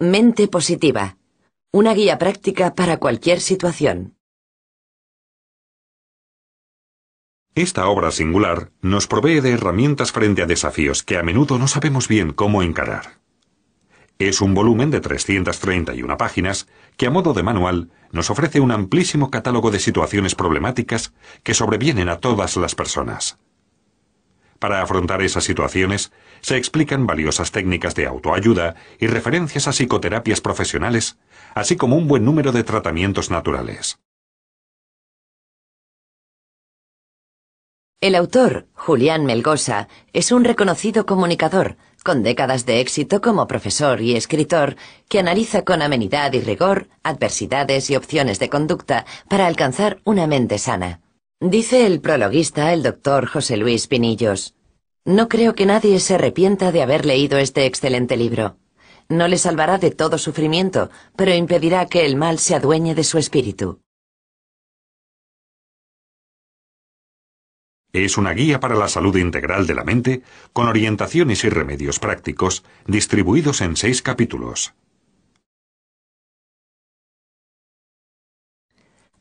Mente positiva. Una guía práctica para cualquier situación. Esta obra singular nos provee de herramientas frente a desafíos que a menudo no sabemos bien cómo encarar. Es un volumen de 331 páginas que a modo de manual nos ofrece un amplísimo catálogo de situaciones problemáticas que sobrevienen a todas las personas. Para afrontar esas situaciones, se explican valiosas técnicas de autoayuda y referencias a psicoterapias profesionales, así como un buen número de tratamientos naturales. El autor, Julián Melgosa, es un reconocido comunicador, con décadas de éxito como profesor y escritor, que analiza con amenidad y rigor adversidades y opciones de conducta para alcanzar una mente sana. Dice el prologuista, el doctor José Luis Pinillos. No creo que nadie se arrepienta de haber leído este excelente libro. No le salvará de todo sufrimiento, pero impedirá que el mal se adueñe de su espíritu. Es una guía para la salud integral de la mente, con orientaciones y remedios prácticos, distribuidos en seis capítulos.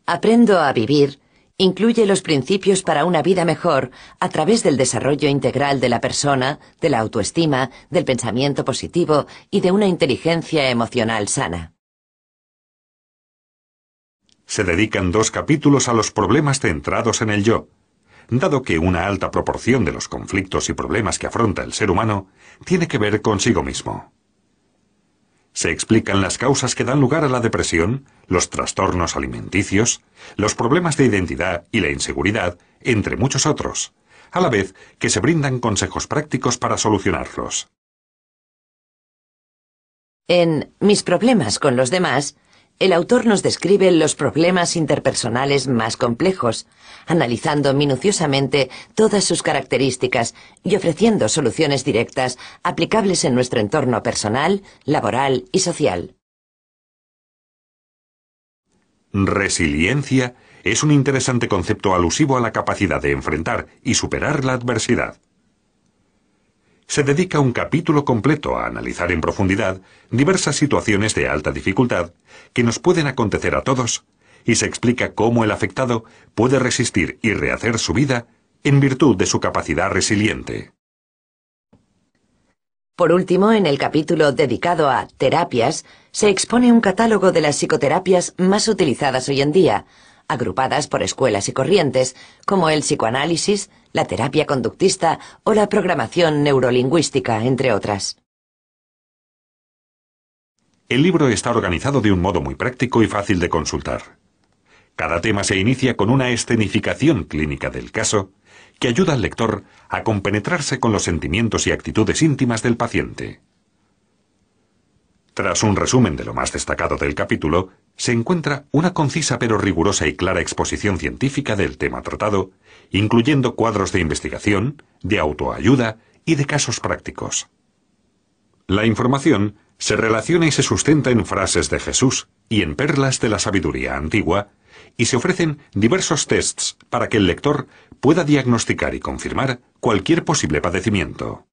Aprendo a vivir Incluye los principios para una vida mejor a través del desarrollo integral de la persona, de la autoestima, del pensamiento positivo y de una inteligencia emocional sana. Se dedican dos capítulos a los problemas centrados en el yo, dado que una alta proporción de los conflictos y problemas que afronta el ser humano tiene que ver consigo mismo se explican las causas que dan lugar a la depresión, los trastornos alimenticios, los problemas de identidad y la inseguridad, entre muchos otros, a la vez que se brindan consejos prácticos para solucionarlos. En Mis problemas con los demás, el autor nos describe los problemas interpersonales más complejos, analizando minuciosamente todas sus características y ofreciendo soluciones directas aplicables en nuestro entorno personal, laboral y social. Resiliencia es un interesante concepto alusivo a la capacidad de enfrentar y superar la adversidad se dedica un capítulo completo a analizar en profundidad diversas situaciones de alta dificultad que nos pueden acontecer a todos y se explica cómo el afectado puede resistir y rehacer su vida en virtud de su capacidad resiliente. Por último, en el capítulo dedicado a terapias, se expone un catálogo de las psicoterapias más utilizadas hoy en día, agrupadas por escuelas y corrientes, como el psicoanálisis, la terapia conductista o la programación neurolingüística, entre otras. El libro está organizado de un modo muy práctico y fácil de consultar. Cada tema se inicia con una escenificación clínica del caso que ayuda al lector a compenetrarse con los sentimientos y actitudes íntimas del paciente. Tras un resumen de lo más destacado del capítulo, se encuentra una concisa pero rigurosa y clara exposición científica del tema tratado, incluyendo cuadros de investigación, de autoayuda y de casos prácticos. La información se relaciona y se sustenta en frases de Jesús y en perlas de la sabiduría antigua, y se ofrecen diversos tests para que el lector pueda diagnosticar y confirmar cualquier posible padecimiento.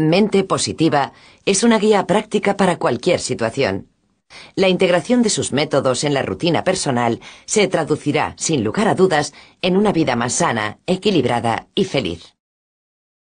Mente Positiva es una guía práctica para cualquier situación. La integración de sus métodos en la rutina personal se traducirá, sin lugar a dudas, en una vida más sana, equilibrada y feliz.